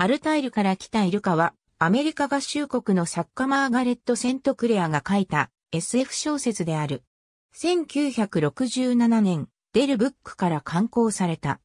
アルタイルから来たイルカは、アメリカ合衆国の作家マーガレット・セントクレアが書いた SF 小説である。1967年、デルブックから刊行された。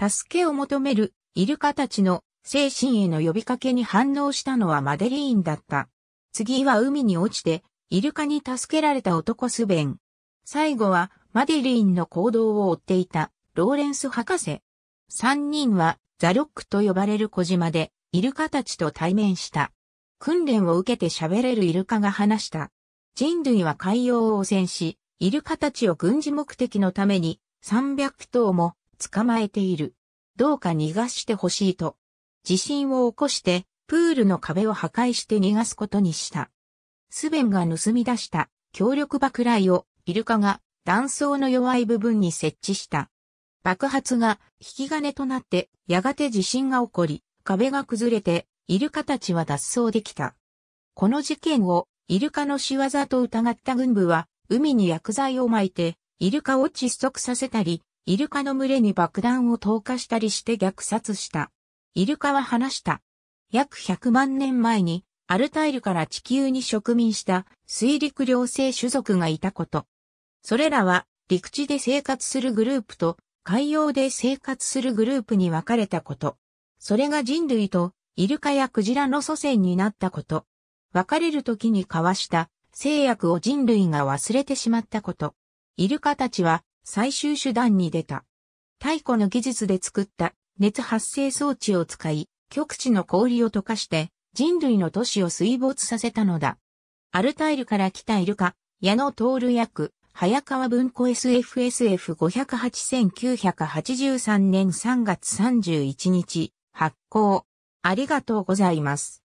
助けを求めるイルカたちの精神への呼びかけに反応したのはマデリーンだった。次は海に落ちて、イルカに助けられた男スベン。最後はマデリーンの行動を追っていたローレンス博士。三人はザロックと呼ばれる小島でイルカたちと対面した。訓練を受けて喋れるイルカが話した。人類は海洋を汚染し、イルカたちを軍事目的のために300頭も捕まえている。どうか逃がしてほしいと。地震を起こしてプールの壁を破壊して逃がすことにした。スベンが盗み出した強力爆雷をイルカが断層の弱い部分に設置した。爆発が引き金となってやがて地震が起こり、壁が崩れてイルカたちは脱走できた。この事件をイルカの仕業と疑った軍部は海に薬剤を撒いてイルカを窒息させたり、イルカの群れに爆弾を投下したりして虐殺した。イルカは話した。約100万年前にアルタイルから地球に植民した水陸両生種族がいたこと。それらは陸地で生活するグループと海洋で生活するグループに分かれたこと。それが人類とイルカやクジラの祖先になったこと。別れる時に交わした制約を人類が忘れてしまったこと。イルカたちは最終手段に出た。太古の技術で作った熱発生装置を使い、極地の氷を溶かして人類の都市を水没させたのだ。アルタイルから来たイルカ、矢野徹役、早川文庫 SFSF508983 年3月31日、発行。ありがとうございます。